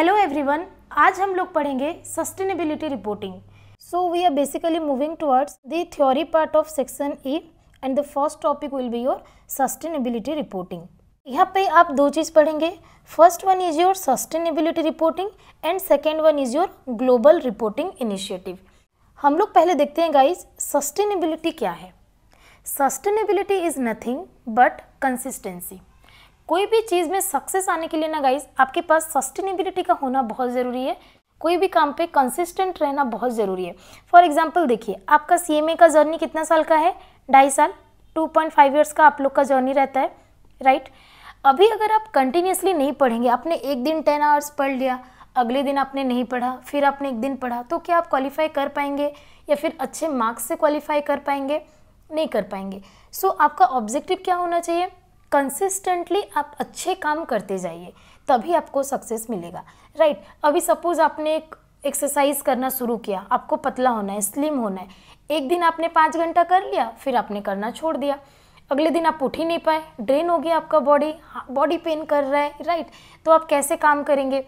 Hello everyone आज हम लोग पढ़ेंगे sustainability reporting so we are basically moving towards the theory part of section E and the first topic will be your sustainability reporting यहाँ पे आप दो चीज़ पढ़ेंगे first one is your sustainability reporting and second one is your global reporting initiative हम लोग पहले देखते हैं गाइज सस्टेनेबिलिटी क्या है sustainability is nothing but consistency कोई भी चीज़ में सक्सेस आने के लिए ना गाइज आपके पास सस्टेनेबिलिटी का होना बहुत ज़रूरी है कोई भी काम पे कंसिस्टेंट रहना बहुत ज़रूरी है फॉर एग्जाम्पल देखिए आपका सी का जर्नी कितना साल का है ढाई साल टू पॉइंट फाइव ईयर्स का आप लोग का जर्नी रहता है राइट right? अभी अगर आप कंटिन्यूसली नहीं पढ़ेंगे आपने एक दिन टेन आवर्स पढ़ लिया अगले दिन आपने नहीं पढ़ा फिर आपने एक दिन पढ़ा तो क्या आप क्वालिफाई कर पाएंगे या फिर अच्छे मार्क्स से क्वालिफाई कर पाएंगे नहीं कर पाएंगे सो so, आपका ऑब्जेक्टिव क्या होना चाहिए कंसिस्टेंटली आप अच्छे काम करते जाइए तभी आपको सक्सेस मिलेगा राइट right? अभी सपोज़ आपने एक एक्सरसाइज करना शुरू किया आपको पतला होना है स्लिम होना है एक दिन आपने पाँच घंटा कर लिया फिर आपने करना छोड़ दिया अगले दिन आप उठ ही नहीं पाए ड्रेन हो गया आपका बॉडी बॉडी पेन कर रहा है राइट तो आप कैसे काम करेंगे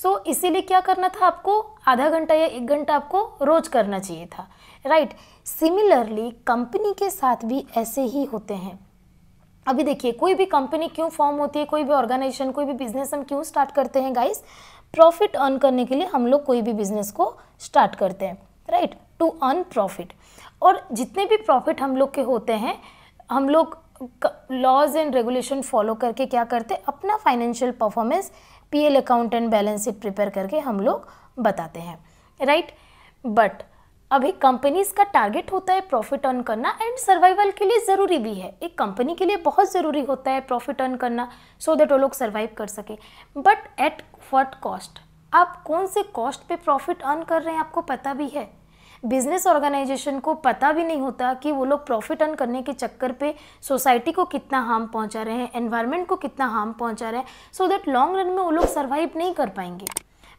सो so, इसीलिए क्या करना था आपको आधा घंटा या एक घंटा आपको रोज करना चाहिए था राइट सिमिलरली कंपनी के साथ भी ऐसे ही होते हैं अभी देखिए कोई भी कंपनी क्यों फॉर्म होती है कोई भी ऑर्गेनाइजेशन कोई भी बिजनेस हम क्यों स्टार्ट करते हैं गाइस प्रॉफिट अर्न करने के लिए हम लोग कोई भी बिजनेस को स्टार्ट करते हैं राइट टू अर्न प्रॉफिट और जितने भी प्रॉफिट हम लोग के होते हैं हम लोग लॉज एंड रेगुलेशन फॉलो करके क्या करते हैं अपना financial performance L account and balance sheet prepare करके हम लोग बताते हैं राइट बट अभी कंपनीज का टारगेट होता है प्रॉफिट अर्न करना एंड सर्वाइवल के लिए ज़रूरी भी है एक कंपनी के लिए बहुत ज़रूरी होता है प्रॉफिट अर्न करना सो देट वो लोग सर्वाइव कर सके बट एट वट कॉस्ट आप कौन से कॉस्ट पे प्रॉफिट अर्न कर रहे हैं आपको पता भी है बिजनेस ऑर्गेनाइजेशन को पता भी नहीं होता कि वो लोग प्रॉफिट अर्न करने के चक्कर पे सोसाइटी को कितना हार्म पहुंचा रहे हैं एनवायरनमेंट को कितना हार्म पहुंचा रहे हैं सो दैट लॉन्ग रन में वो लोग सर्वाइव नहीं कर पाएंगे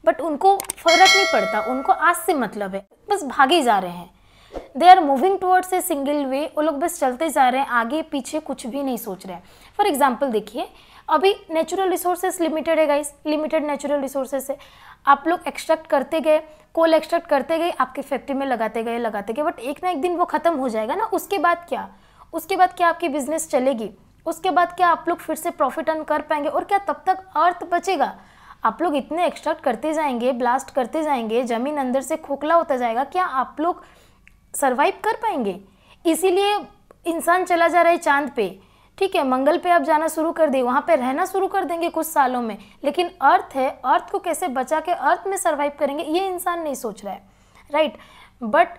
बट उनको फर्क नहीं पड़ता उनको आज से मतलब है बस भागे जा रहे हैं they are moving towards a single way वो लोग बस चलते जा रहे हैं आगे पीछे कुछ भी नहीं सोच रहे हैं फॉर एग्जाम्पल देखिए अभी नेचुरल रिसोर्सेज लिमिटेड है गाइस लिमिटेड नेचुरल रिसोर्सेज है आप लोग एक्सट्रैक्ट करते गए कोल एक्सट्रैक्ट करते गए आपकी फैक्ट्री में लगाते गए लगाते गए बट एक ना एक दिन वो ख़त्म हो जाएगा ना उसके बाद क्या उसके बाद क्या आपकी बिजनेस चलेगी उसके बाद क्या आप लोग फिर से प्रॉफिट अर्न कर पाएंगे और क्या तब तक अर्थ बचेगा आप लोग इतने एक्सट्रैक्ट करते जाएंगे ब्लास्ट करते जाएंगे ज़मीन अंदर से खोखला होता जाएगा क्या आप लोग सर्वाइव कर पाएंगे इसीलिए इंसान चला जा रहा है चांद पे ठीक है मंगल पे आप जाना शुरू कर दे वहाँ पे रहना शुरू कर देंगे कुछ सालों में लेकिन अर्थ है अर्थ को कैसे बचा के अर्थ में सर्वाइव करेंगे ये इंसान नहीं सोच रहा है right but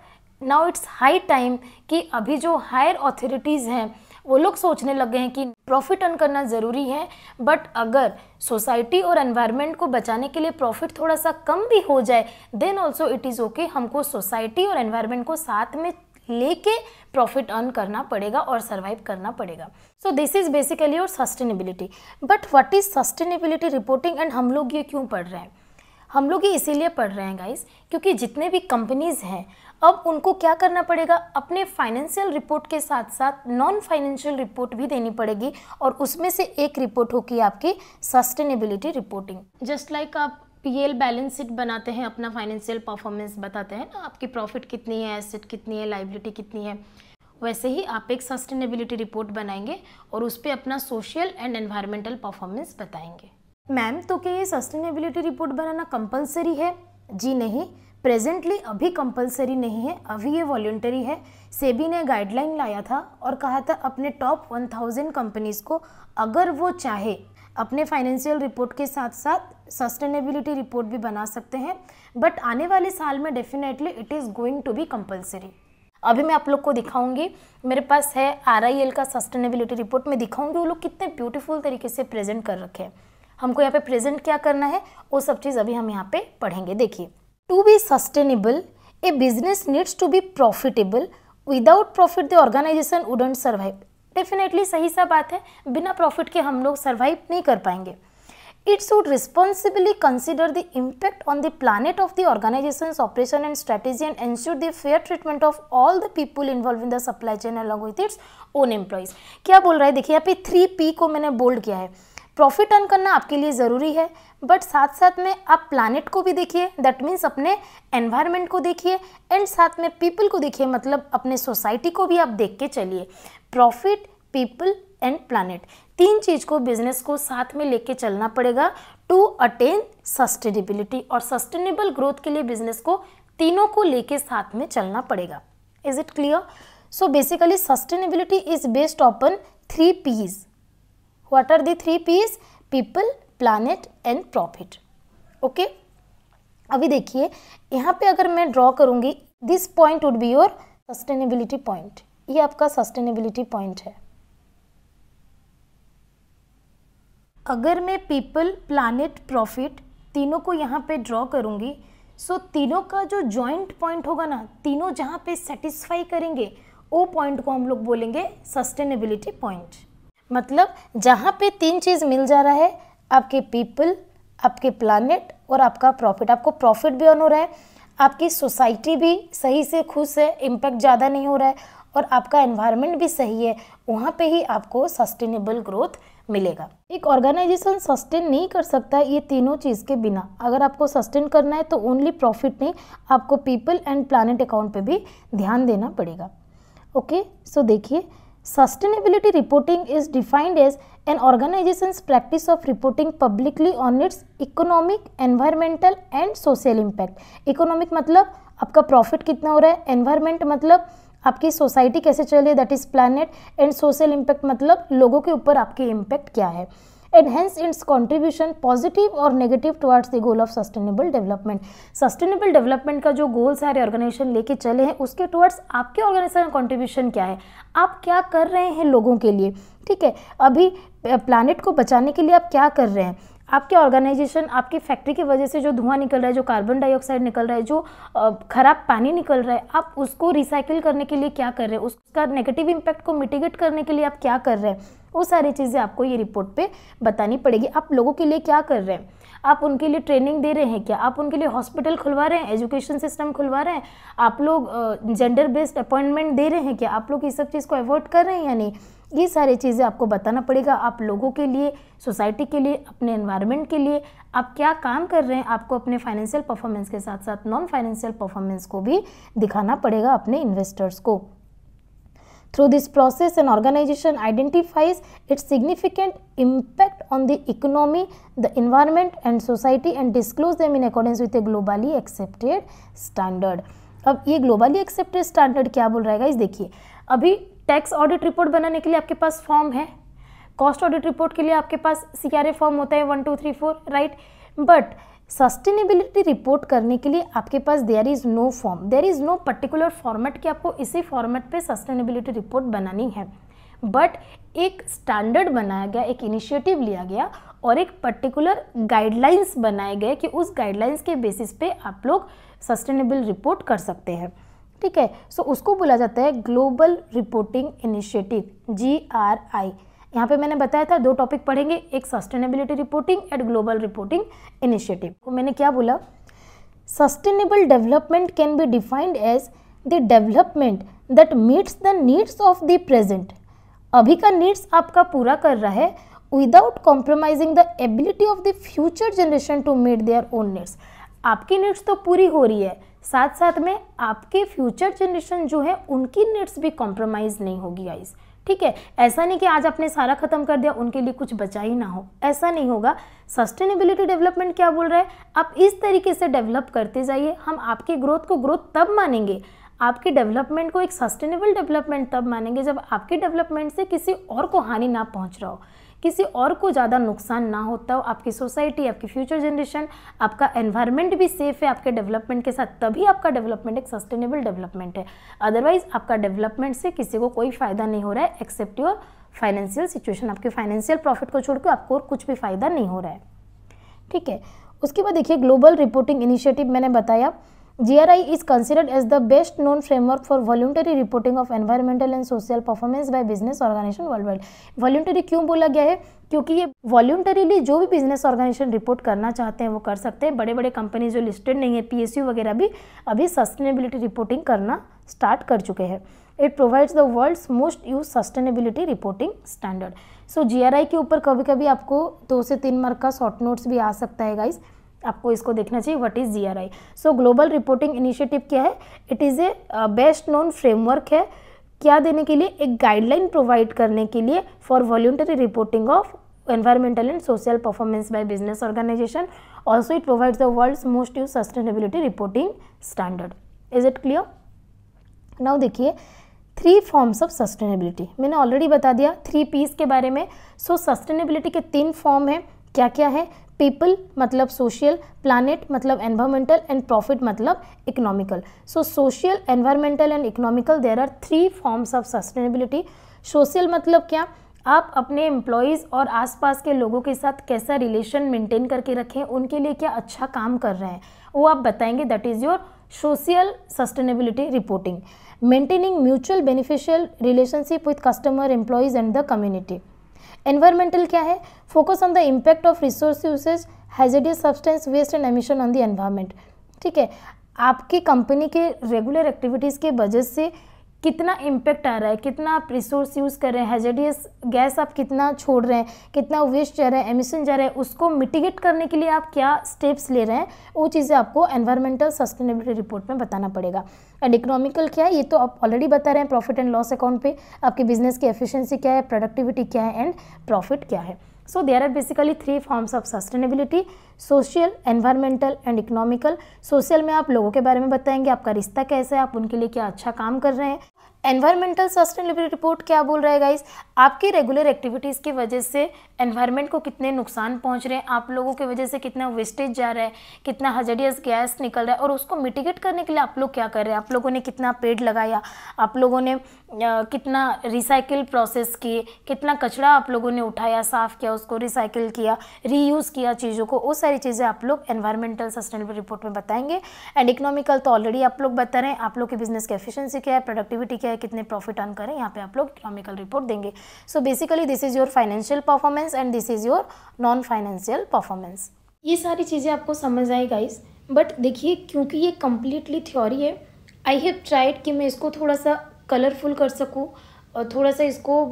now it's high time कि अभी जो हायर अथॉरिटीज़ हैं वो लोग सोचने लगे हैं कि प्रॉफिट अर्न करना ज़रूरी है बट अगर सोसाइटी और एनवायरनमेंट को बचाने के लिए प्रॉफिट थोड़ा सा कम भी हो जाए then also it is okay हमको सोसाइटी और एनवायरनमेंट को साथ में लेके प्रॉफिट अर्न करना पड़ेगा और सर्वाइव करना पड़ेगा सो दिस इज़ बेसिकली और sustainability but what is sustainability reporting and हम लोग ये क्यों पढ़ रहे हैं हम लोग ये इसीलिए पढ़ रहे हैं गाइस क्योंकि जितने भी कंपनीज़ हैं अब उनको क्या करना पड़ेगा अपने फाइनेंशियल रिपोर्ट के साथ साथ नॉन फाइनेंशियल रिपोर्ट भी देनी पड़ेगी और उसमें से एक रिपोर्ट होगी आपकी सस्टेनेबिलिटी रिपोर्टिंग जस्ट लाइक आप पी एल बैलेंस शीट बनाते हैं अपना फाइनेंशियल परफॉर्मेंस बताते हैं ना आपकी प्रॉफिट कितनी है एसेट कितनी है लाइबिलिटी कितनी है वैसे ही आप एक सस्टेनेबिलिटी रिपोर्ट बनाएंगे और उस पर अपना सोशल एंड एनवायरमेंटल परफॉर्मेंस बताएंगे मैम तो क्या ये सस्टेनेबिलिटी रिपोर्ट बनाना कंपलसरी है जी नहीं प्रेजेंटली अभी कंपलसरी नहीं है अभी ये वॉल्ट्री है सेबी ने गाइडलाइन लाया था और कहा था अपने टॉप 1000 कंपनीज़ को अगर वो चाहे अपने फाइनेंशियल रिपोर्ट के साथ साथ सस्टेनेबिलिटी रिपोर्ट भी बना सकते हैं बट आने वाले साल में definitely it is going to be compulsory अभी मैं आप लोग को दिखाऊंगी मेरे पास है आर का सस्टेनेबिलिटी रिपोर्ट मैं दिखाऊंगी वो लोग कितने ब्यूटीफुल तरीके से प्रेजेंट कर रखे हैं हमको यहाँ पे प्रेजेंट क्या करना है वो सब चीज़ अभी हम यहाँ पे पढ़ेंगे देखिए To be sustainable, a business needs to be profitable. Without profit, the organization wouldn't survive. Definitely सही सा बात है बिना प्रॉफिट के हम लोग सर्वाइव नहीं कर पाएंगे it should responsibly consider the impact on the planet of the organization operation and strategy and ensure the fair treatment of all the people involve in the supply chain along with its own employees क्या बोल रहा है देखिए यहाँ पे three P को मैंने bold किया है प्रॉफिट अर्न करना आपके लिए ज़रूरी है बट साथ साथ में आप प्लानट को भी देखिए दैट मीन्स अपने एनवायरमेंट को देखिए एंड साथ में पीपल को देखिए मतलब अपने सोसाइटी को भी आप देख के चलिए प्रॉफिट पीपल एंड प्लानट तीन चीज़ को बिजनेस को साथ में लेके चलना पड़ेगा टू अटेन सस्टेनेबिलिटी और सस्टेनेबल ग्रोथ के लिए बिजनेस को तीनों को लेके साथ में चलना पड़ेगा is it clear so basically sustainability is based upon three P's what are the three p's people planet and profit okay अभी देखिए यहाँ पे अगर मैं ड्रॉ करूँगी this point would be your sustainability point ये आपका सस्टेनेबिलिटी पॉइंट है अगर मैं पीपल प्लानट प्रॉफिट तीनों को यहाँ पे ड्रॉ करूँगी सो तीनों का जो जॉइंट पॉइंट होगा ना तीनों जहाँ पे सेटिस्फाई करेंगे वो पॉइंट को हम लोग बोलेंगे सस्टेनेबिलिटी पॉइंट मतलब जहाँ पे तीन चीज़ मिल जा रहा है आपके पीपल आपके प्लानट और आपका प्रॉफिट आपको प्रॉफिट भी ऑन हो रहा है आपकी सोसाइटी भी सही से खुश है इम्पैक्ट ज़्यादा नहीं हो रहा है और आपका एनवायरनमेंट भी सही है वहाँ पे ही आपको सस्टेनेबल ग्रोथ मिलेगा एक ऑर्गेनाइजेशन सस्टेन नहीं कर सकता ये तीनों चीज़ के बिना अगर आपको सस्टेन करना है तो ओनली प्रॉफिट नहीं आपको पीपल एंड प्लानट अकाउंट पर भी ध्यान देना पड़ेगा ओके सो देखिए Sustainability reporting is defined as an organization's practice of reporting publicly on its economic, environmental and social impact. Economic मतलब आपका profit कितना हो रहा है environment मतलब आपकी society कैसे चल रही है that is planet and social impact मतलब लोगों के ऊपर आपके impact क्या है एनहेंस इट्स कॉन्ट्रीब्यूशन पॉजिटिव और or negative the goal of sustainable development sustainable development का जो गोल है ऑर्गेनाइजेशन लेके चले हैं उसके टुवर्ड्स आपके ऑर्गेनाइजेशन का कॉन्ट्रीब्यूशन क्या है आप क्या कर रहे हैं लोगों के लिए ठीक है अभी प्लानट को बचाने के लिए आप क्या कर रहे हैं आपके ऑर्गेनाइजेशन आपकी फैक्ट्री की वजह से जो धुआं निकल रहा है जो कार्बन डाइऑक्साइड निकल रहा है जो ख़राब पानी निकल रहा है आप उसको रिसाइकिल करने के लिए क्या कर रहे हैं उसका नेगेटिव इम्पैक्ट को मिटिगेट करने के लिए आप क्या कर रहे हैं वो सारी चीज़ें आपको ये रिपोर्ट पे बतानी पड़ेगी आप लोगों के लिए क्या कर रहे हैं आप उनके लिए ट्रेनिंग दे रहे हैं क्या आप उनके लिए हॉस्पिटल खुलवा रहे हैं एजुकेशन सिस्टम खुलवा रहे हैं आप लोग जेंडर बेस्ड अपॉइंटमेंट दे रहे हैं क्या आप लोग इस सब चीज़ को अवॉइड कर रहे हैं या नहीं ये सारी चीज़ें आपको बताना पड़ेगा आप लोगों के लिए सोसाइटी के लिए अपने इन्वायरमेंट के लिए आप क्या काम कर रहे हैं आपको अपने फाइनेंशियल परफॉर्मेंस के साथ साथ नॉन फाइनेंशियल परफॉर्मेंस को भी दिखाना पड़ेगा अपने इन्वेस्टर्स को Through this process, an organization identifies its significant impact on the economy, the environment and society and disclose them in accordance with a globally accepted standard. अब ये ग्लोबली एक्सेप्टेड स्टैंडर्ड क्या बोल रहा है इस देखिए अभी टैक्स ऑडिट रिपोर्ट बनाने के लिए आपके पास फॉर्म है कॉस्ट ऑडिट रिपोर्ट के लिए आपके पास सी फॉर्म होता है one two three four right but sustainability report करने के लिए आपके पास there is no form there is no particular format कि आपको इसी फॉर्मेट पे सस्टेनेबिलिटी रिपोर्ट बनानी है बट एक स्टैंडर्ड बनाया गया एक इनिशिएटिव लिया गया और एक पर्टिकुलर गाइडलाइंस बनाए गए कि उस गाइडलाइंस के बेसिस पे आप लोग सस्टेनेबल रिपोर्ट कर सकते हैं ठीक है सो so, उसको बोला जाता है global reporting initiative G R I यहाँ पे मैंने बताया था दो टॉपिक पढ़ेंगे एक sustainability reporting and global reporting initiative मैंने क्या बोला sustainable development can be defined as the development that meets the needs of the present अभी का नीड्स आपका पूरा कर रहा है without compromising the ability of the future generation to meet their own needs आपकी नीड्स तो पूरी हो रही है साथ साथ में आपके फ्यूचर जनरेशन जो है उनकी नीड्स भी कॉम्प्रोमाइज़ नहीं होगी आइज़ ठीक है ऐसा नहीं कि आज आपने सारा खत्म कर दिया उनके लिए कुछ बचा ही ना हो ऐसा नहीं होगा सस्टेनेबिलिटी डेवलपमेंट क्या बोल रहा है आप इस तरीके से डेवलप करते जाइए हम आपकी ग्रोथ को ग्रोथ तब मानेंगे आपके डेवलपमेंट को एक सस्टेनेबल डेवलपमेंट तब मानेंगे जब आपके डेवलपमेंट से किसी और को हानि ना पहुंच रहा हो किसी और को ज़्यादा नुकसान ना होता हो आपकी सोसाइटी आपकी फ्यूचर जनरेशन आपका एनवायरनमेंट भी सेफ है आपके डेवलपमेंट के साथ तभी आपका डेवलपमेंट एक सस्टेनेबल डेवलपमेंट है अदरवाइज़ आपका डेवलपमेंट से किसी को कोई फ़ायदा नहीं हो रहा है एक्सेप्ट योर फाइनेंशियल सिचुएशन आपके फाइनेंशियल प्रॉफिट को छोड़कर आपको और कुछ भी फ़ायदा नहीं हो रहा है ठीक है उसके बाद देखिए ग्लोबल रिपोर्टिंग इनिशिएटिव मैंने बताया GRI is considered as the best known framework for voluntary reporting of environmental and social performance by business organization worldwide. Voluntary क्यों बोला गया है क्योंकि ये वॉल्यूटरीली जो भी बिजनेस ऑर्गेनाइजेशन रिपोर्ट करना चाहते हैं वो कर सकते हैं बड़े बड़े कंपनी जो लिस्टेड नहीं है यू वगैरह भी अभी सस्टेनेबिलिटी रिपोर्टिंग करना स्टार्ट कर चुके हैं it provides the world's most use sustainability reporting standard so आई के ऊपर कभी कभी आपको दो से तीन मार्क का शॉर्ट नोट्स भी आ सकता है गाइज़ आपको इसको देखना चाहिए what is GRI so global reporting initiative क्या है it is a best known framework है क्या देने के लिए एक गाइडलाइन प्रोवाइड करने के लिए for voluntary reporting of environmental and social performance by business organization also it provide the world most use sustainability reporting standard is it clear now देखिए थ्री फॉर्म्स ऑफ सस्टेनेबिलिटी मैंने already बता दिया three piece के बारे में सो so, sustainability के तीन form हैं क्या क्या है पीपल मतलब सोशल प्लानट मतलब एनवायरमेंटल एंड प्रॉफिट मतलब economical so social environmental and economical there are three forms of sustainability social मतलब क्या आप अपने एम्प्लॉयज़ और आसपास के लोगों के साथ कैसा रिलेशन मेंटेन करके रखें उनके लिए क्या अच्छा काम कर रहे हैं वो आप बताएंगे that is your social sustainability reporting maintaining mutual beneficial relationship with customer employees and the community environmental क्या है focus on the impact of resource usage hazardous substance waste and emission on the environment ठीक है आपकी company के regular activities के वजह से कितना इम्पैक्ट आ रहा है कितना आप रिसोर्स यूज़ कर रहे हैं हेजेडियस गैस आप कितना छोड़ रहे हैं कितना वेस्ट जा रहा है एमिशन जा रहा है उसको मिटिगेट करने के लिए आप क्या स्टेप्स ले रहे हैं वो चीज़ें आपको एनवायरमेंटल सस्टेनेबिलिटी रिपोर्ट में बताना पड़ेगा एंड इकोनॉमिकल क्या है ये तो आप ऑलरेडी बता रहे हैं प्रॉफिट एंड लॉस अकाउंट पर आपके बिजनेस की एफिशिएंसी क्या है प्रोडक्टिविटी क्या है एंड प्रॉफिट क्या है So there are basically three forms of sustainability: social, environmental and economical. Social में आप लोगों के बारे में बताएंगे आपका रिश्ता कैसा है आप उनके लिए क्या अच्छा काम कर रहे हैं एनवायरमेंटल सस्टेनेबिलिटी रिपोर्ट क्या बोल रहा है गाइस आपकी रेगुलर एक्टिविटीज़ की वजह से एनवायरमेंट को कितने नुकसान पहुंच रहे हैं आप लोगों की वजह से कितना वेस्टेज जा रहा है कितना हजरियस गैस निकल रहा है और उसको मिटिगेट करने के लिए आप लोग क्या कर रहे हैं आप लोगों ने कितना पेड़ लगाया आप लोगों ने कितना रिसाइकिल प्रोसेस किए कितना कचरा आप लोगों ने उठाया साफ़ किया उसको रिसाइकिल किया रीयूज़ किया चीज़ों को वो सारी चीज़ें आप लोग एनवायरमेंटल सस्टेनेबल रिपोर्ट में बताएंगे एंड इकोनॉमिकल तो ऑलरेडी आप लोग बता रहे हैं आप लोग के बिजनेस की एफिशेंसी क्या है प्रोडक्टिविटी क्या है कितने प्रॉफिट अर्न करें यहाँ पे आप लोग इकोनॉमिकल रिपोर्ट देंगे so basically this is your financial performance and this is your non financial performance ये सारी चीज़ें आपको समझ आए गाइज बट देखिए क्योंकि ये कम्प्लीटली थ्योरी है आई हैव ट्राइड कि मैं इसको थोड़ा सा कलरफुल कर सकूँ और थोड़ा सा इसको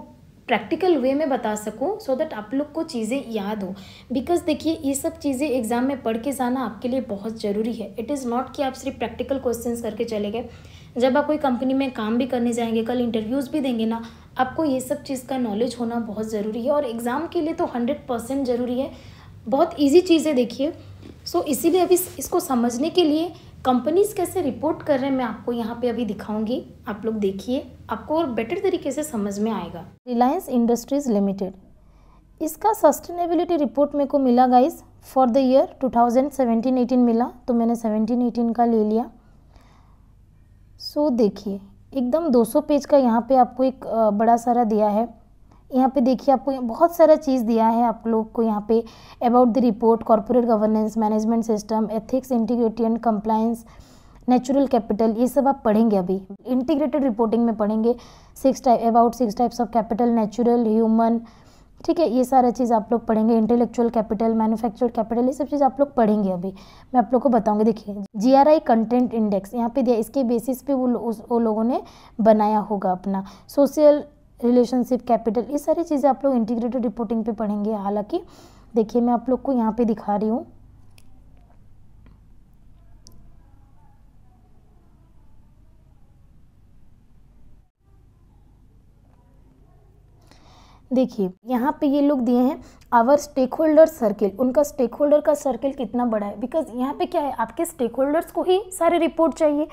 प्रैक्टिकल वे में बता सकूं सो so दैट आप लोग को चीज़ें याद हो बिकॉज देखिए ये सब चीज़ें एग्ज़ाम में पढ़ के जाना आपके लिए बहुत ज़रूरी है इट इज़ नॉट कि आप सिर्फ प्रैक्टिकल क्वेश्चंस करके चले गए जब आप कोई कंपनी में काम भी करने जाएंगे कल इंटरव्यूज़ भी देंगे ना आपको ये सब चीज़ का नॉलेज होना बहुत ज़रूरी है और एग्ज़ाम के लिए तो हंड्रेड परसेंट ज़रूरी है बहुत ईजी चीज़ है देखिए सो so, इसीलिए अभी इसको समझने के लिए कंपनीज़ कैसे रिपोर्ट कर रहे हैं मैं आपको यहाँ पे अभी दिखाऊंगी आप लोग देखिए आपको और बेटर तरीके से समझ में आएगा रिलायंस इंडस्ट्रीज़ लिमिटेड इसका सस्टेनेबिलिटी रिपोर्ट मेरे को मिला गाइस फॉर द ईयर 2017-18 मिला तो मैंने 17-18 का ले लिया सो so, देखिए एकदम 200 पेज का यहाँ पे आपको एक बड़ा सारा दिया है यहाँ पे देखिए आपको बहुत सारा चीज़ दिया है आप लोग को यहाँ पे about the report corporate governance management system ethics integrity and compliance natural capital ये सब आप पढ़ेंगे अभी इंटीग्रेटेड रिपोर्टिंग में पढ़ेंगे six type about six types of capital natural human ठीक है ये सारा चीज़ आप लोग पढ़ेंगे इंटेलेक्चुअल कैपिटल मैनुफैक्चर कैपिटल ये सब चीज़ आप लोग पढ़ेंगे अभी मैं आप लोग को बताऊंगी देखिए जीआरआई कंटेंट इंडेक्स यहाँ पे दिया इसके बेसिस पे वो वो लोगों ने बनाया होगा अपना सोशल रिलेशनशिप कैपिटल ये सारी चीज़ें आप लोग इंटीग्रेटेड रिपोर्टिंग पे पढ़ेंगे हालाँकि देखिए मैं आप लोग को यहाँ पर दिखा रही हूँ देखिए यहाँ पे ये लोग दिए हैं आवर स्टेक होल्डर सर्किल उनका स्टेक होल्डर का सर्किल कितना बड़ा है बिकॉज यहाँ पे क्या है आपके स्टेक होल्डर्स को ही सारे रिपोर्ट चाहिए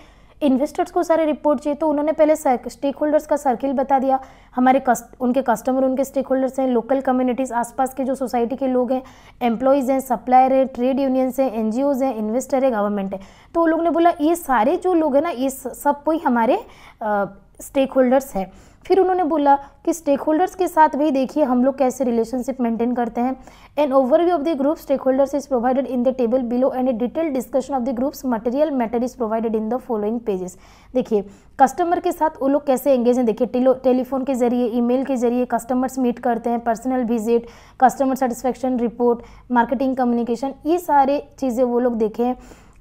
इन्वेस्टर्स को सारे रिपोर्ट चाहिए तो उन्होंने पहले स्टेक होल्डर्स का सर्किल बता दिया हमारे कस्ट उनके कस्टमर उनके स्टेक होल्डर्स हैं लोकल कम्युनिटीज़ आसपास के जो सोसाइटी के लोग हैं एम्प्लॉयज़ हैं सप्लायर हैं ट्रेड यूनियंस हैं एन हैं इन्वेस्टर है गवर्नमेंट है तो वो लोग ने बोला ये सारे जो लोग हैं ना ये सब कोई हमारे स्टेक होल्डर्स हैं फिर उन्होंने बोला कि स्टेक होल्डर्स के साथ भी देखिए हम लोग कैसे रिलेशनशिप मेंटेन करते हैं an overview of the group stakeholders is provided in the table below and a detail discussion of the group's material matter is provided in the following pages देखिए कस्टमर के साथ वो लोग कैसे engage हैं देखिए टेलीफोन के जरिए ईमेल के जरिए कस्टमर्स मीट करते हैं personal visit customer satisfaction report marketing communication ये सारे चीज़ें वो लोग देखें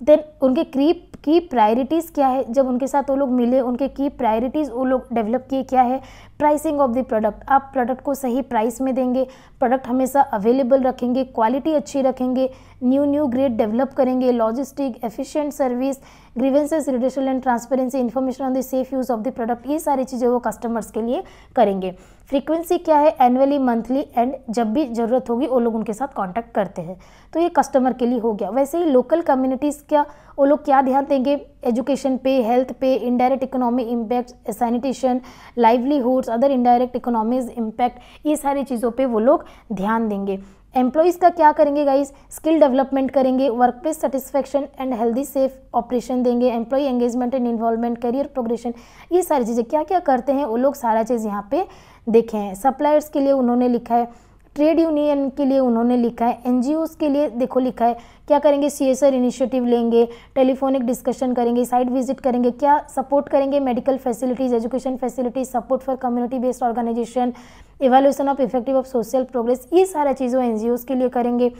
देन उनके क्रीप की प्रायोरिटीज़ क्या है जब उनके साथ वो लोग मिले उनके की प्रायोरिटीज़ वो लोग डेवलप किए क्या है प्राइसिंग ऑफ द प्रोडक्ट आप प्रोडक्ट को सही प्राइस में देंगे प्रोडक्ट हमेशा अवेलेबल रखेंगे क्वालिटी अच्छी रखेंगे न्यू न्यू ग्रेड डेवलप करेंगे logistic efficient service grievances redressal and transparency information on the safe use of the product ये सारी चीज़ें वो कस्टमर्स के लिए करेंगे फ्रीक्वेंसी क्या है एनुअली मंथली एंड जब भी ज़रूरत होगी वो लोग उनके साथ कांटेक्ट करते हैं तो ये कस्टमर के लिए हो गया वैसे ही लोकल कम्युनिटीज़ क्या वो लोग क्या ध्यान देंगे एजुकेशन पे हेल्थ पे indirect economy impact sanitation livelihoods other indirect economies impact ये सारी चीज़ों पर वो लोग ध्यान देंगे एम्प्लॉयज़ का क्या करेंगे गाइस स्किल डेवलपमेंट करेंगे work place satisfaction and healthy safe operation देंगे employee engagement and involvement career progression ये सारी चीज़ें क्या क्या करते हैं वो लोग सारा चीज़ यहाँ पे देखे हैं सप्लायर्स के लिए उन्होंने लिखा है ट्रेड यूनियन के लिए उन्होंने लिखा है एन के लिए देखो लिखा है क्या करेंगे सी इनिशिएटिव लेंगे टेलीफोनिक डिस्कशन करेंगे साइट विजिट करेंगे क्या सपोर्ट करेंगे medical facilities education facilities support for community based organization evaluation of effective of social progress ये सारा चीज़ों एन के लिए करेंगे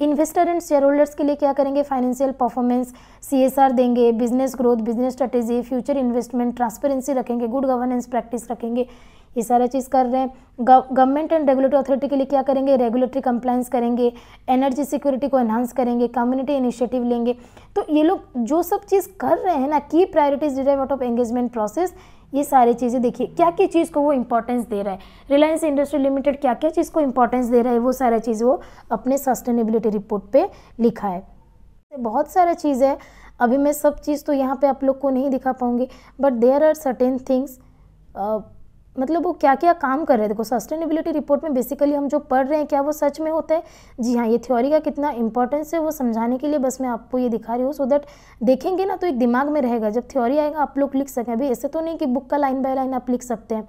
इन्वेस्टर एंड शेयर होल्डर्स के लिए क्या करेंगे फाइनेंशियल परफॉर्मेंस सीएसआर देंगे business growth business strategy future investment transparency रखेंगे गुड गवर्नेंस प्रैक्टिस रखेंगे ये सारा चीज़ कर रहे हैं गवर्नमेंट एंड रेगुलेटरी अथॉरिटी के लिए क्या करेंगे रेगुलेटरी कंप्लाइंस करेंगे एनर्जी सिक्योरिटी को एनहांस करेंगे कम्युनिटी इनिशिएटिव लेंगे तो ये लोग जो सब चीज़ कर रहे हैं ना की priorities derive out of engagement process ये सारी चीज़ें देखिए क्या क्या चीज़ को वो इंपॉर्टेंस दे रहा है रिलायंस इंडस्ट्री लिमिटेड क्या क्या चीज़ को इंपॉर्टेंस दे रहा है वो सारा चीज़ वो अपने सस्टेनेबिलिटी रिपोर्ट पर लिखा है बहुत सारा चीज़ है अभी मैं सब चीज़ तो यहाँ पर आप लोग को नहीं दिखा पाऊँगी but there are certain things मतलब वो क्या क्या काम कर रहे हैं देखो सस्टेनेबिलिटी रिपोर्ट में बेसिकली हम जो पढ़ रहे हैं क्या वो सच में होता है जी हाँ ये थ्योरी का कितना इंपॉर्टेंस है वो समझाने के लिए बस मैं आपको ये दिखा रही हूँ सो दैट देखेंगे ना तो एक दिमाग में रहेगा जब थ्योरी आएगा आप लोग लिख सकें अभी ऐसे तो नहीं कि बुक का लाइन बाय लाइन आप लिख सकते हैं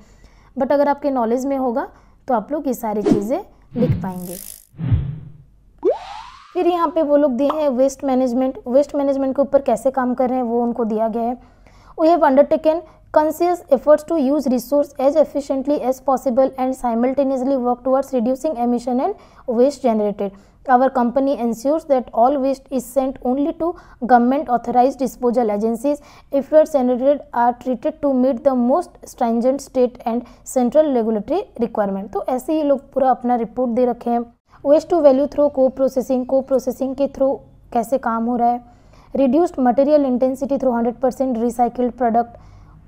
बट अगर आपके नॉलेज में होगा तो आप लोग ये सारी चीज़ें लिख पाएंगे फिर यहाँ पे वो लोग दिए हैं वेस्ट मैनेजमेंट वेस्ट मैनेजमेंट के ऊपर कैसे काम कर रहे हैं वो उनको दिया गया है we have undertaken conscious efforts to use resource as efficiently as possible and simultaneously work towards reducing emission and waste generated our company ensures that all waste is sent only to government authorized disposal agencies effluents generated are treated to meet the most stringent state and central regulatory requirement तो ऐसे ही लोग पूरा अपना report दे रखे हैं waste to value through coprocessing coprocessing के through कैसे काम हो रहा है reduced material intensity through 100 percent recycled product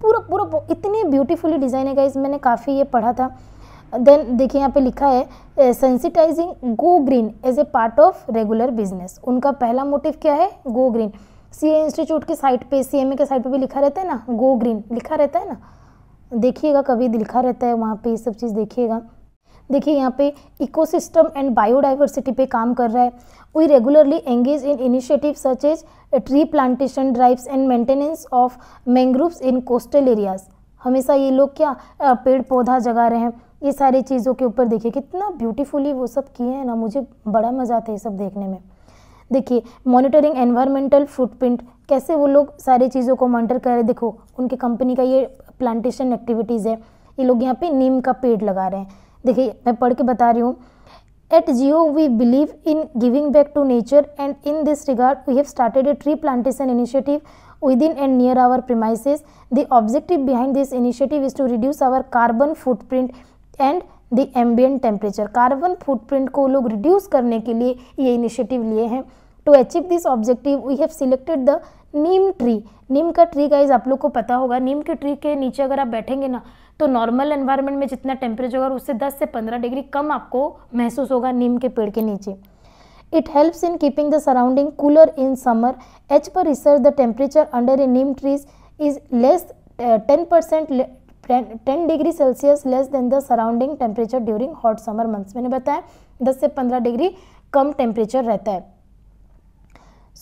पूरा पूरा इतनी ब्यूटीफुली डिज़ाइन है गाइज मैंने काफ़ी ये पढ़ा था देन देखिए यहाँ पे लिखा है sensitizing go green as a part of regular business उनका पहला मोटिव क्या है गो ग्रीन सी इंस्टीट्यूट के साइट पे सी के साइट पे भी लिखा रहता है ना गो ग्रीन लिखा रहता है ना देखिएगा कभी लिखा रहता है वहाँ पे ये सब चीज़ देखिएगा देखिए यहाँ पे इकोसिस्टम एंड बायोडाइवर्सिटी पे काम कर रहा है we regularly engage in initiative such as tree plantation drives and maintenance of mangroves in coastal areas हमेशा ये लोग क्या पेड़ पौधा जगा रहे हैं ये सारी चीज़ों के ऊपर देखिए कितना ब्यूटीफुली वो सब किए हैं ना मुझे बड़ा मज़ा आता है ये सब देखने में देखिए मॉनिटरिंग एनवायरमेंटल फुटप्रिंट कैसे वो लोग सारी चीज़ों को मॉनिटर कर रहे हैं देखो उनकी कंपनी का ये प्लांटेशन एक्टिविटीज़ है ये लोग यहाँ पे नीम का पेड़ लगा रहे हैं देखिए मैं पढ़ के बता रही हूँ at Jio we believe in giving back to nature and in this regard we have started a tree plantation initiative within and near our premises the objective behind this initiative is to reduce our carbon footprint and the ambient temperature carbon footprint को लोग reduce करने के लिए ये initiative लिए हैं to achieve this objective we have selected the neem tree neem का tree guys आप लोग को पता होगा नीम के ट्री के नीचे अगर आप बैठेंगे ना तो नॉर्मल एनवायरनमेंट में जितना टेम्परेचर होगा उससे 10 से 15 डिग्री कम आपको महसूस होगा नीम के पेड़ के नीचे it helps in keeping the surrounding cooler in summer as per research the temperature under a neem trees is less ten percent ten degree Celsius less than the surrounding temperature during hot summer months मैंने बताया दस से पंद्रह degree कम temperature रहता है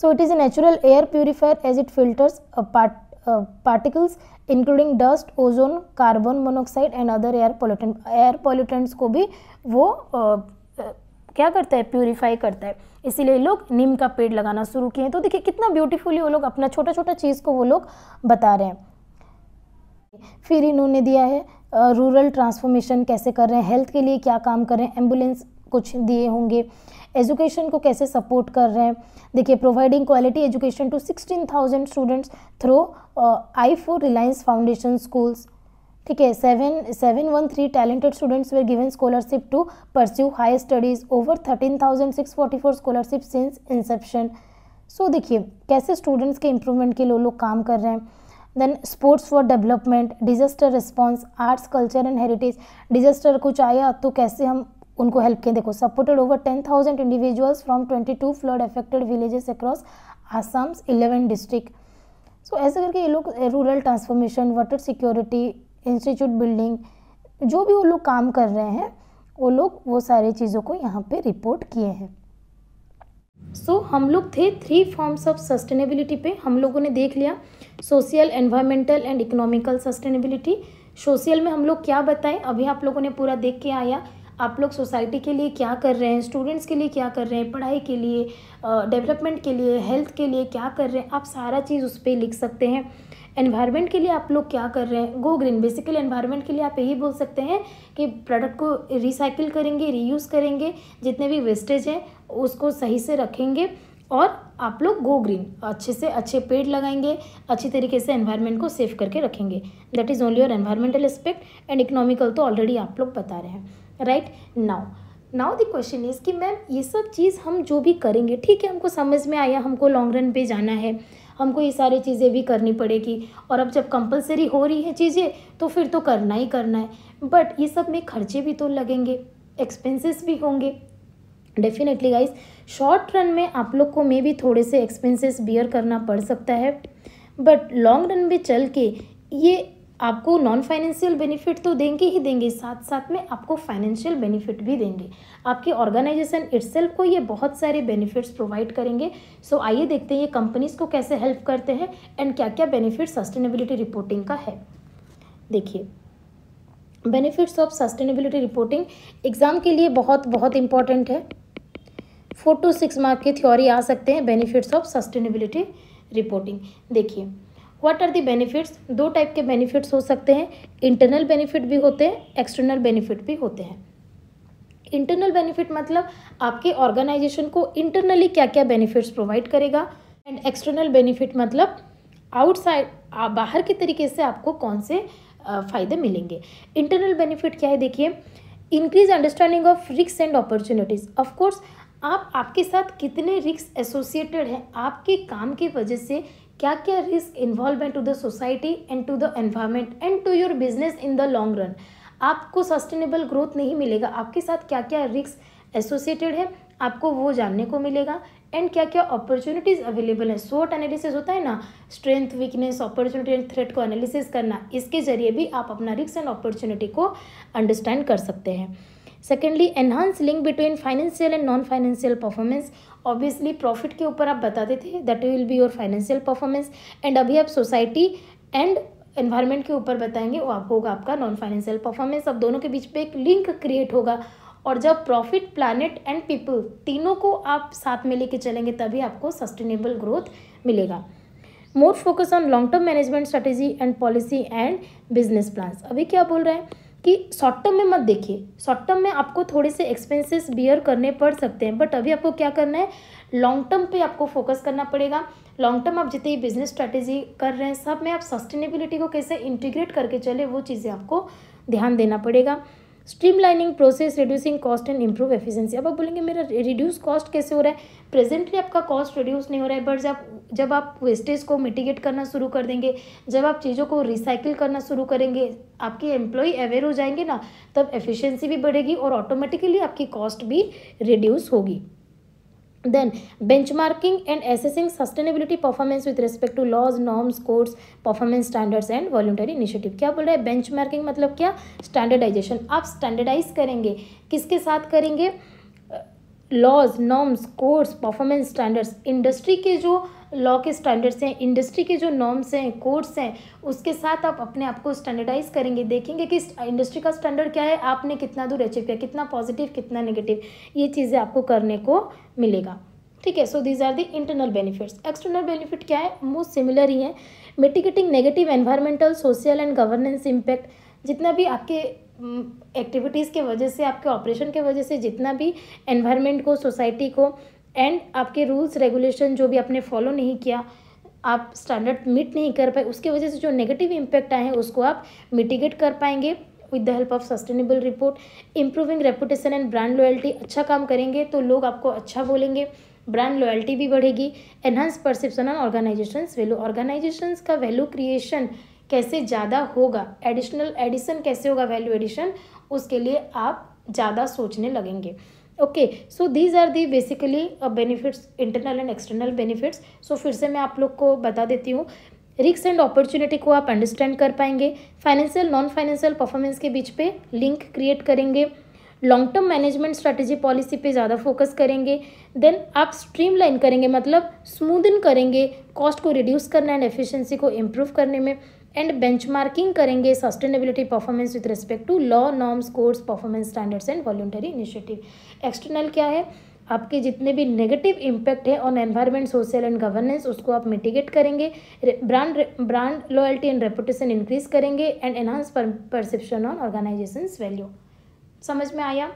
so it is a natural air purifier as it filters part particles including dust ozone carbon monoxide and other air pollutant air pollutants को भी वो uh, uh, क्या करता है प्यूरीफाई करता है इसीलिए लोग नीम का पेड़ लगाना शुरू किए तो देखिए कितना ब्यूटीफुली वो लोग अपना छोटा छोटा चीज़ को वो लोग बता रहे हैं फिर इन्होंने दिया है रूरल uh, ट्रांसफॉर्मेशन कैसे कर रहे हैं हेल्थ के लिए क्या काम कर रहे हैं एम्बुलेंस कुछ दिए होंगे एजुकेशन को कैसे सपोर्ट कर रहे हैं देखिए providing quality education to sixteen thousand students through I four Reliance foundation schools ठीक है seven seven one three talented students were given scholarship to pursue high studies over thirteen thousand six forty four scholarship since inception so देखिए कैसे students के improvement के लिए लोग काम कर रहे हैं then sports for development disaster response arts culture and heritage disaster कुछ आया तो कैसे हम उनको हेल्प किए देखो supported over ten thousand individuals from twenty two flood affected villages across Assam's eleven district so ऐसे करके ये लोग rural transformation water security institute building जो भी वो लोग काम कर रहे हैं वो लोग वो सारे चीज़ों को यहाँ पे रिपोर्ट किए हैं सो so, हम लोग थे थ्री फॉर्म्स ऑफ सस्टेनेबिलिटी पे हम लोगों ने देख लिया social environmental and economical sustainability social में हम लोग क्या बताएं अभी आप लोगों ने पूरा देख के आया आप लोग सोसाइटी के लिए क्या कर रहे हैं स्टूडेंट्स के लिए क्या कर रहे हैं पढ़ाई के लिए डेवलपमेंट के लिए हेल्थ के लिए क्या कर रहे हैं आप सारा चीज़ उस पर लिख सकते हैं एनवायरनमेंट के लिए आप लोग क्या कर रहे हैं गो ग्रीन बेसिकली एनवायरनमेंट के लिए आप यही बोल सकते हैं कि प्रोडक्ट को रिसाइकिल करेंगे रीयूज़ करेंगे जितने भी वेस्टेज हैं उसको सही से रखेंगे और आप लोग गो ग्रीन अच्छे से अच्छे पेड़ लगाएंगे अच्छी तरीके से एनवायरनमेंट को सेफ करके रखेंगे दैट इज़ ओनली और एनवायरमेंटल एस्पेक्ट एंड इकोनॉमिकल तो ऑलरेडी आप लोग बता रहे हैं right now now the question is कि मैम ये सब चीज़ हम जो भी करेंगे ठीक है हमको समझ में आया हमको लॉन्ग रन पे जाना है हमको ये सारी चीज़ें भी करनी पड़ेगी और अब जब कंपलसरी हो रही है चीज़ें तो फिर तो करना ही करना है बट ये सब में खर्चे भी तो लगेंगे एक्सपेंसेस भी होंगे डेफिनेटली गाइस शॉर्ट रन में आप लोग को मे भी थोड़े से एक्सपेंसेस बियर करना पड़ सकता है बट लॉन्ग रन में चल के ये आपको नॉन फाइनेंशियल बेनिफिट तो देंगे ही देंगे साथ साथ में आपको फाइनेंशियल बेनिफिट भी देंगे आपकी ऑर्गेनाइजेशन इट्सेल्फ को ये बहुत सारे बेनिफिट्स प्रोवाइड करेंगे सो so, आइए देखते हैं ये कंपनीज़ को कैसे हेल्प करते हैं एंड क्या क्या बेनिफिट सस्टेनेबिलिटी रिपोर्टिंग का है देखिए benefits of sustainability reporting exam के लिए बहुत बहुत इंपॉर्टेंट है फोर टू सिक्स मार्क की थ्योरी आ सकते हैं बेनिफिट्स ऑफ सस्टेनेबिलिटी रिपोर्टिंग देखिए व्हाट आर दी बेनिफिट्स दो टाइप के बेनिफिट्स हो सकते हैं इंटरनल बेनिफिट भी होते हैं एक्सटर्नल बेनिफिट भी होते हैं इंटरनल बेनिफिट मतलब आपके ऑर्गेनाइजेशन को इंटरनली क्या क्या बेनिफिट्स प्रोवाइड करेगा एंड एक्सटर्नल बेनिफिट मतलब आउटसाइड बाहर के तरीके से आपको कौन से फ़ायदे मिलेंगे इंटरनल बेनिफिट क्या है देखिए increase understanding of risks and opportunities of course आप आपके साथ कितने रिक्स एसोसिएटेड हैं आपके काम की वजह से क्या क्या रिस्क इन्वॉल्व है to the society and to the environment and to your business in the long run आपको सस्टेनेबल ग्रोथ नहीं मिलेगा आपके साथ क्या क्या रिस्क एसोसिएटेड है आपको वो जानने को मिलेगा एंड क्या क्या अपॉर्चुनिटीज़ अवेलेबल है सोट एनालिसिस होता है ना strength weakness opportunity and threat को एनालिसिस करना इसके जरिए भी आप अपना रिस्क एंड अपॉर्चुनिटी को अंडरस्टैंड कर सकते हैं secondly enhance link between financial and non financial performance obviously profit के ऊपर आप बताते थे that will be your financial performance and अभी आप सोसाइटी एंड एनवायरनमेंट के ऊपर बताएंगे वो आप होगा आपका नॉन फाइनेंशियल परफॉर्मेंस अब दोनों के बीच पे एक लिंक क्रिएट होगा और जब प्रॉफिट प्लानट एंड पीपल तीनों को आप साथ में लेके चलेंगे तभी आपको सस्टेनेबल ग्रोथ मिलेगा more focus on long term management strategy and policy and business plans अभी क्या बोल रहे हैं कि शॉर्ट टर्म में मत देखिए शॉर्ट टर्म में आपको थोड़े से एक्सपेंसेस बियर करने पड़ सकते हैं बट अभी आपको क्या करना है लॉन्ग टर्म पे आपको फोकस करना पड़ेगा लॉन्ग टर्म आप जितनी बिजनेस स्ट्रैटेजी कर रहे हैं सब में आप सस्टेनेबिलिटी को कैसे इंटीग्रेट करके चले वो चीज़ें आपको ध्यान देना पड़ेगा streamlining process reducing cost and improve efficiency अब आप बोलेंगे मेरा रिड्यूस कॉस्ट कैसे हो रहा है प्रेजेंटली आपका कॉस्ट रिड्यूस नहीं हो रहा है बट जब जब आप वेस्टेज को मिटिगेट करना शुरू कर देंगे जब आप चीज़ों को रिसाइकिल करना शुरू करेंगे आपके एम्प्लॉय अवेयर हो जाएंगे ना तब एफिशियंसी भी बढ़ेगी और ऑटोमेटिकली आपकी कॉस्ट भी रिड्यूस होगी then benchmarking and assessing sustainability performance with respect to laws norms codes performance standards and voluntary initiative क्या बोल रहा है benchmarking मतलब क्या standardization आप standardize करेंगे किसके साथ करेंगे laws norms codes performance standards industry के जो uh, लॉ के स्टैंडर्ड्स हैं इंडस्ट्री के जो नॉर्म्स हैं कोड्स हैं उसके साथ आप अपने आप को स्टैंडर्डाइज करेंगे देखेंगे कि इंडस्ट्री का स्टैंडर्ड क्या है आपने कितना दूर अचीव किया कितना पॉजिटिव कितना नेगेटिव ये चीज़ें आपको करने को मिलेगा ठीक है so these are the internal benefits external benefit क्या है मोस्ट सिमिलर ही है mitigating negative environmental social and governance impact जितना भी आपके एक्टिविटीज़ के वजह से आपके ऑपरेशन के वजह से जितना भी एन्वायरमेंट को सोसाइटी को एंड आपके रूल्स रेगुलेशन जो भी आपने फॉलो नहीं किया आप स्टैंडर्ड मीट नहीं कर पाए उसके वजह से जो नेगेटिव इम्पैक्ट आए हैं उसको आप मिटिगेट कर पाएंगे with the help of sustainable report improving reputation and brand loyalty अच्छा काम करेंगे तो लोग आपको अच्छा बोलेंगे ब्रांड लॉयल्टी भी बढ़ेगी enhance perception on organization value organization का वैल्यू क्रिएशन कैसे ज़्यादा होगा एडिशनल एडिशन कैसे होगा वैल्यू एडिशन उसके लिए आप ज़्यादा सोचने लगेंगे okay so these are the basically benefits internal and external benefits so फिर से मैं आप लोग को बता देती हूँ रिक्स एंड अपॉर्चुनिटी को आप अंडरस्टैंड कर पाएंगे फाइनेंशियल नॉन फाइनेंशियल परफॉर्मेंस के बीच पे लिंक क्रिएट करेंगे long term management strategy policy पे ज़्यादा फोकस करेंगे देन आप स्ट्रीमलाइन करेंगे मतलब स्मूदन करेंगे कॉस्ट को रिड्यूस करना एंड एफिशिएंसी को इम्प्रूव करने में एंड बेंचमार्किंग करेंगे sustainability performance with respect to law norms codes performance standards and voluntary initiative external क्या है आपके जितने भी नेगेटिव इम्पैक्ट है on environment social and governance उसको आप मिटिगेट करेंगे brand brand loyalty and reputation increase करेंगे and enhance perception on organization value समझ में आया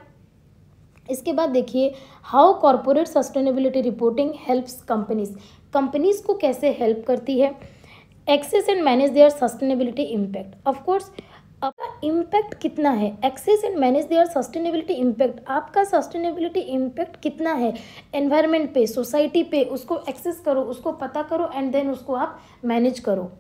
इसके बाद देखिए how corporate sustainability reporting helps companies companies को कैसे हेल्प करती है assess and manage their sustainability impact of course आपका इम्पैक्ट कितना है assess and manage their sustainability impact आपका सस्टेनेबिलिटी इम्पैक्ट कितना है एनवायरमेंट पे सोसाइटी पे उसको एक्सेस करो उसको पता करो एंड देन उसको आप मैनेज करो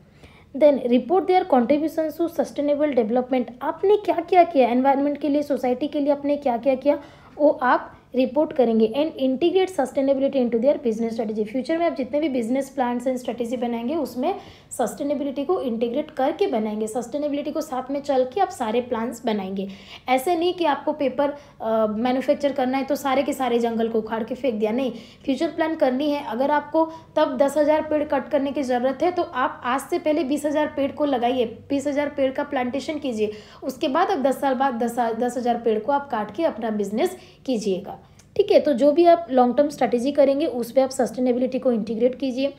then report their contribution to sustainable development आपने क्या क्या किया एनवायरमेंट के लिए सोसाइटी के लिए आपने क्या क्या किया वो आप रिपोर्ट करेंगे and integrate sustainability into their business strategy future में आप जितने भी बिजनेस प्लान्स एंड स्ट्रेटजी बनाएंगे उसमें सस्टेनेबिलिटी को इंटीग्रेट करके बनाएंगे सस्टेनेबिलिटी को साथ में चल के आप सारे प्लान्स बनाएंगे ऐसे नहीं कि आपको पेपर मैन्युफैक्चर करना है तो सारे के सारे जंगल को उखाड़ के फेंक दिया नहीं फ्यूचर प्लान करनी है अगर आपको तब दस हज़ार पेड़ कट करने की ज़रूरत है तो आप आज से पहले बीस हज़ार पेड़ को लगाइए बीस हज़ार पेड़ का प्लांटेशन कीजिए उसके बाद आप दस साल बाद दस दस हज़ार पेड़ को आप काट के अपना बिजनेस कीजिएगा ठीक है तो जो भी आप लॉन्ग टर्म स्ट्रैटेजी करेंगे उस पर आप सस्टेनेबिलिटी को इंटीग्रेट कीजिए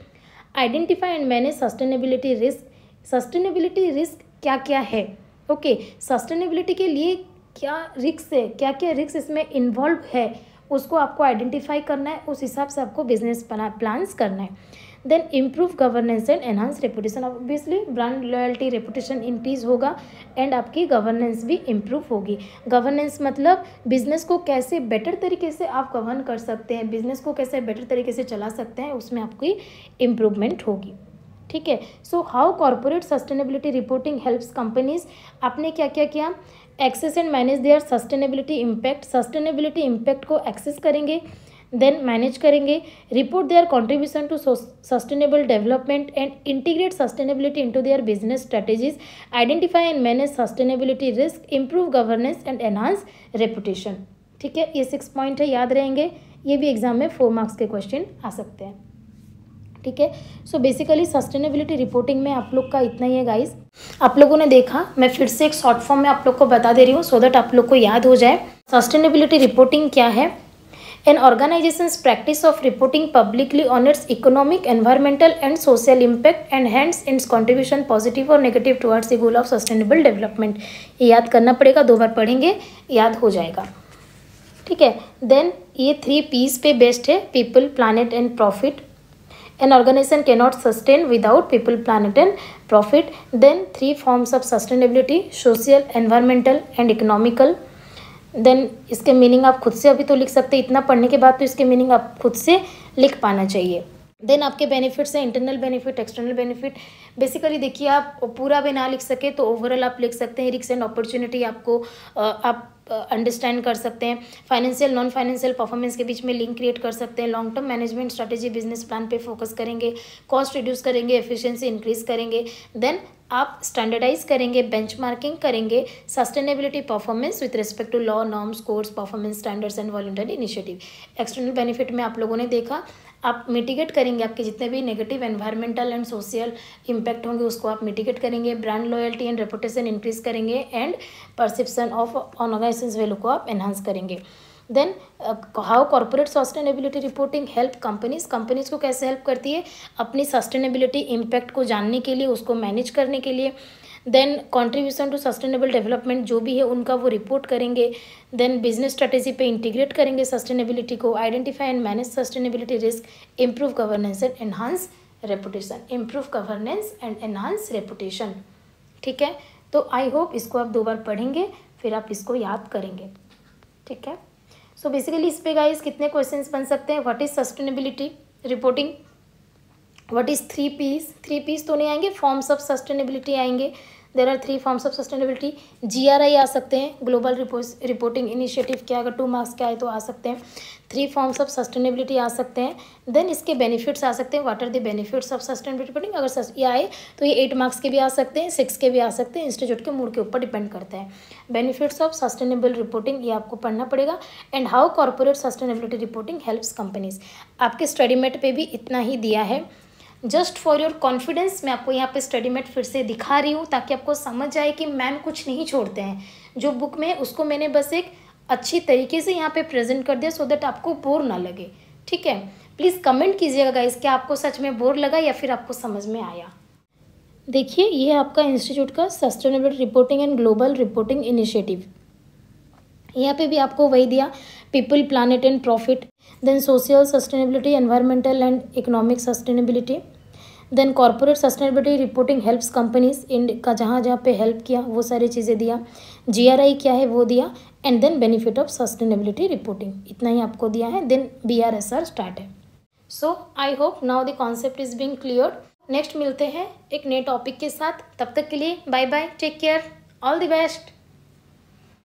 identify and manage sustainability risk sustainability risk क्या क्या है ओके okay, सस्टेनेबिलिटी के लिए क्या रिक्स है क्या क्या रिक्स इसमें इन्वॉल्व है उसको आपको आइडेंटिफाई करना है उस हिसाब से आपको बिजनेस बना प्लान्स करना है then improve governance and enhance reputation obviously brand loyalty reputation increase होगा एंड आपकी गवर्नेंस भी इम्प्रूव होगी गवर्नेंस मतलब बिजनेस को कैसे बेटर तरीके से आप गवर्न कर सकते हैं बिजनेस को कैसे बेटर तरीके से चला सकते हैं उसमें आपकी इम्प्रूवमेंट होगी ठीक है so how corporate sustainability reporting helps companies आपने क्या क्या किया assess and manage their sustainability impact sustainability impact को एक्सेस करेंगे देन मैनेज करेंगे report their contribution to sustainable development and integrate sustainability into their business strategies identify and manage sustainability risk improve governance and enhance reputation ठीक है ये six point है याद रहेंगे ये भी एग्जाम में फोर मार्क्स के क्वेश्चन आ सकते हैं ठीक है सो बेसिकली सस्टेनेबिलिटी रिपोर्टिंग में आप लोग का इतना ही है गाइस आप लोगों ने देखा मैं फिर से एक शॉर्ट फॉर्म में आप लोग को बता दे रही हूँ सो दैट आप लोग को याद हो जाए सस्टेनेबिलिटी रिपोर्टिंग क्या है An organization's practice of reporting publicly on its economic, environmental and social impact and hence its contribution positive or negative towards the goal of sustainable development. ये याद करना पड़ेगा दो बार पढ़ेंगे याद हो जाएगा ठीक है देन ये थ्री पीस पे बेस्ड है people planet and profit an organization cannot sustain without people planet and profit then three forms of sustainability social environmental and economical then इसके मीनिंग आप खुद से अभी तो लिख सकते हैं इतना पढ़ने के बाद तो इसके मीनिंग आप खुद से लिख पाना चाहिए देन आपके बेनिफिट्स हैं internal benefit external benefit basically देखिए आप पूरा भी ना लिख सके तो ओवरऑल आप लिख सकते हैं रिक्स एंड अपॉर्चुनिटी आपको आप अंडरस्टैंड कर सकते हैं फाइनेंशियल नॉन फाइनेंशियल परफॉर्मेंस के बीच में लिंक क्रिएट कर सकते हैं long term management strategy business plan पे फोकस करेंगे कॉस्ट रिड्यूस करेंगे एफिशिएंसी इंक्रीज करेंगे देन आप स्टैंडर्डाइज करेंगे बेंचमार्किंग करेंगे sustainability performance with respect to law norms codes performance standards and voluntary initiative external benefit में आप लोगों ने देखा आप मिटिगेट करेंगे आपके जितने भी negative environmental and social impact होंगे उसको आप मिटिगेट करेंगे brand loyalty and reputation increase करेंगे and perception of organization value को आप एनहांस करेंगे then how corporate sustainability reporting help companies companies को कैसे हेल्प करती है अपनी सस्टेनेबिलिटी इम्पैक्ट को जानने के लिए उसको मैनेज करने के लिए then contribution to sustainable development जो भी है उनका वो रिपोर्ट करेंगे देन बिजनेस स्ट्रेटेजी पे इंटीग्रेट करेंगे सस्टेनेबिलिटी को identify and manage sustainability risk improve governance and enhance reputation improve governance and enhance reputation ठीक है तो आई होप इसको आप दो बार पढ़ेंगे फिर आप इसको याद करेंगे ठीक है सो बेसिकली इस पे गाइस कितने क्वेश्चंस बन सकते हैं what is sustainability reporting what is three P's three P's तो नहीं आएंगे फॉर्म्स ऑफ सस्टेनेबिलिटी आएंगे there are three forms of sustainability G R I आ सकते हैं ग्लोबल रिपोर्टिंग इनिशिएटिव के अगर टू मार्क्स के आए तो आ सकते हैं थ्री फॉर्म्स ऑफ सस्टेनेबिलिटी आ सकते हैं देन इसके बेनिफिट्स आ सकते हैं what are the benefits of sustainability reporting अगर ये आए तो ये एट मार्क्स के भी आ सकते हैं सिक्स के भी आ सकते हैं इंस्टीट्यूट के मूड के ऊपर डिपेंड करता है बेनिफिट्स ऑफ सस्टेनेबल रिपोर्टिंग ये आपको पढ़ना पड़ेगा and how corporate sustainability reporting helps companies आपके स्टडी मेट पर भी इतना ही दिया है जस्ट फॉर योर कॉन्फिडेंस मैं आपको यहाँ पे स्टडी मेट फिर से दिखा रही हूँ ताकि आपको समझ आए कि मैम कुछ नहीं छोड़ते हैं जो बुक में उसको मैंने बस एक अच्छी तरीके से यहाँ पे प्रेजेंट कर दिया सो दैट आपको बोर ना लगे ठीक है प्लीज़ कमेंट कीजिएगा गाइस क्या आपको सच में बोर लगा या फिर आपको समझ में आया देखिए ये है आपका इंस्टीट्यूट का sustainable reporting and global reporting initiative यहाँ पे भी आपको वही दिया people planet and profit then social sustainability environmental and economic sustainability then corporate sustainability reporting helps companies in का जहाँ जहाँ पे हेल्प किया वो सारी चीज़ें दिया आई क्या है वो दिया and then benefit of sustainability reporting इतना ही आपको दिया है then B R S R start है so I hope now the concept is being clear next मिलते हैं एक नए टॉपिक के साथ तब तक के लिए bye bye take care all the best